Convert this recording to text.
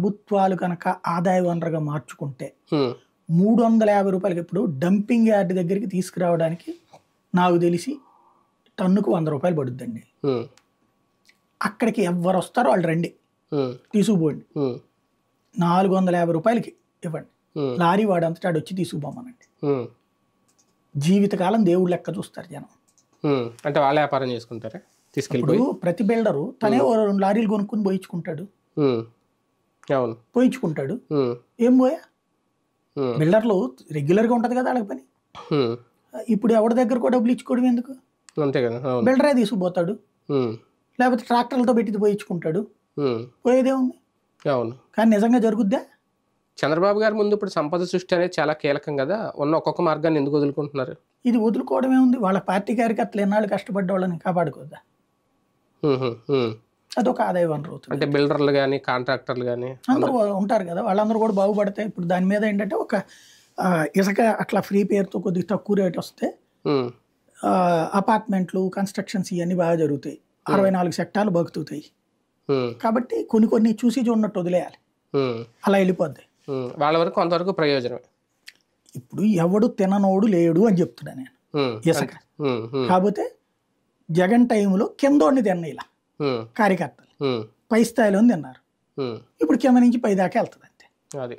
ప్రభుత్వాలు కనుక ఆదాయ వనరుగా మార్చుకుంటే మూడు వందల యాభై రూపాయలకి ఇప్పుడు డంపింగ్ యార్డ్ దగ్గరికి తీసుకురావడానికి నాకు తెలిసి టన్నుకు వంద రూపాయలు పడుద్దండి అక్కడికి ఎవరు వస్తారో వాళ్ళు రండి తీసుకుపోండి నాలుగు వందల యాభై రూపాయలకి ఇవ్వండి లారీ వాడంతటా వచ్చి తీసుకుపోమనండి జీవితకాలం దేవుడు లెక్క చూస్తారు జనం అంటే వాళ్ళ వ్యాపారం చేసుకుంటారు ఇప్పుడు ప్రతి బిల్డరు తనే రెండు లారీలు కొనుక్కుని పోయించుకుంటాడు పోయించుకుంటాడు ఏం పోయా బిల్డర్లు రెగ్యులర్గా ఉంటుంది కదా వాళ్ళకి పని ఇప్పుడు ఎవరి దగ్గర కూడా డబ్బులు ఇచ్చుకోవడం ఎందుకు అంతే కదా బిల్డరే తీసుకుపోతాడు లేకపోతే ట్రాక్టర్లతో పెట్టి పోయించుకుంటాడు పోయేదే ఉంది అవును కానీ నిజంగా జరుగుద్దా చంద్రబాబు గారి ముందు ఇప్పుడు సంపద సృష్టి అనేది చాలా కీలకం కదా ఉన్న ఒక్కొక్క మార్గాన్ని ఎందుకు వదులుకుంటున్నారు ఇది వదులుకోవడమే ఉంది వాళ్ళ పార్టీ కార్యకర్తలు ఎన్నాళ్ళు కష్టపడ్డ వాళ్ళని కాపాడుకోద్దా అదొక ఆదాయ వనరు అవుతుంది అంటే బిల్డర్లు కానీ కాంట్రాక్టర్లు కానీ అందరూ ఉంటారు కదా వాళ్ళందరూ కూడా బాగుపడితే ఇప్పుడు దాని మీద ఏంటంటే ఒక ఇసుక అట్లా ఫ్రీ పేరుతో కొద్దిగా తక్కువ రేట్ వస్తే అపార్ట్మెంట్లు కన్స్ట్రక్షన్స్ ఇవన్నీ బాగా జరుగుతాయి అరవై నాలుగు సెక్టార్లు బతుకుతాయి కాబట్టి కొన్ని కొన్ని చూసి చూడనట్టు వదిలేయాలి అలా వెళ్ళిపోద్ది వాళ్ళ వరకు కొంతవరకు ప్రయోజనం ఇప్పుడు ఎవడు తిననోడు లేడు అని చెప్తున్నా నేను ఇసుక కాకపోతే జగన్ టైంలో కిందోడిని తిన్న ఇలా కార్యకర్తలు పై స్థాయిలో తిన్నారు ఇప్పుడు కింద నుంచి పై దాకా వెళ్తుంది అంతే అది